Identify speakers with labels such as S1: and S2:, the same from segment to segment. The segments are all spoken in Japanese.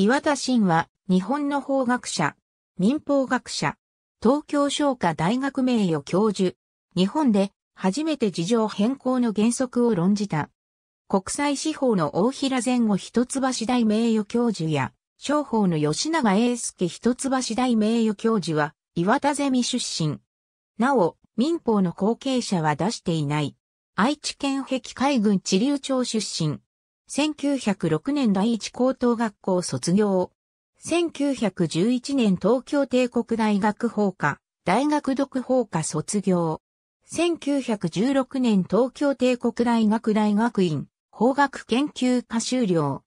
S1: 岩田真は、日本の法学者、民法学者、東京商科大学名誉教授、日本で初めて事情変更の原則を論じた。国際司法の大平前後一橋大名誉教授や、商法の吉永英介一橋大名誉教授は、岩田ゼミ出身。なお、民法の後継者は出していない。愛知県壁海軍地流町出身。1906年第一高等学校卒業。1911年東京帝国大学法科、大学読法科卒業。1916年東京帝国大学大学院、法学研究科修了。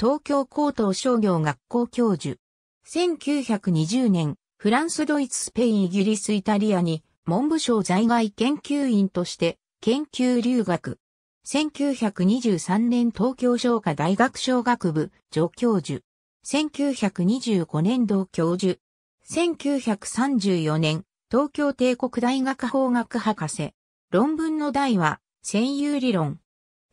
S1: 東京高等商業学校教授。1920年、フランス、ドイツ、スペイン、イギリス、イタリアに文部省在外研究員として研究留学。1923年東京商科大学商学部助教授。1925年同教授。1934年、東京帝国大学法学博士。論文の題は、占有理論。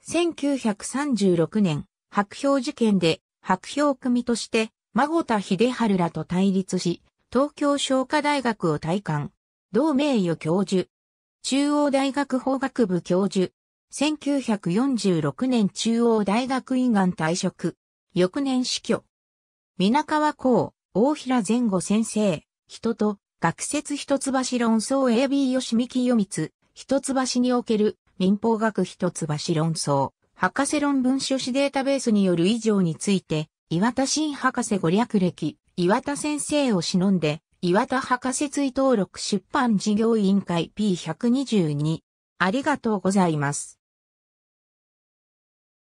S1: 1936年、白氷事件で、白氷組として、孫田秀春らと対立し、東京商科大学を退官。同名誉教授。中央大学法学部教授。1946年中央大学院岸退職。翌年死去。皆川公、大平前後先生、人と、学説一橋論争 AB 吉見清光、一橋における民法学一橋論争、博士論文書誌データベースによる以上について、岩田新博士ご略歴、岩田先生を忍んで、岩田博士追登録出版事業委員会 P122、ありがとうございます。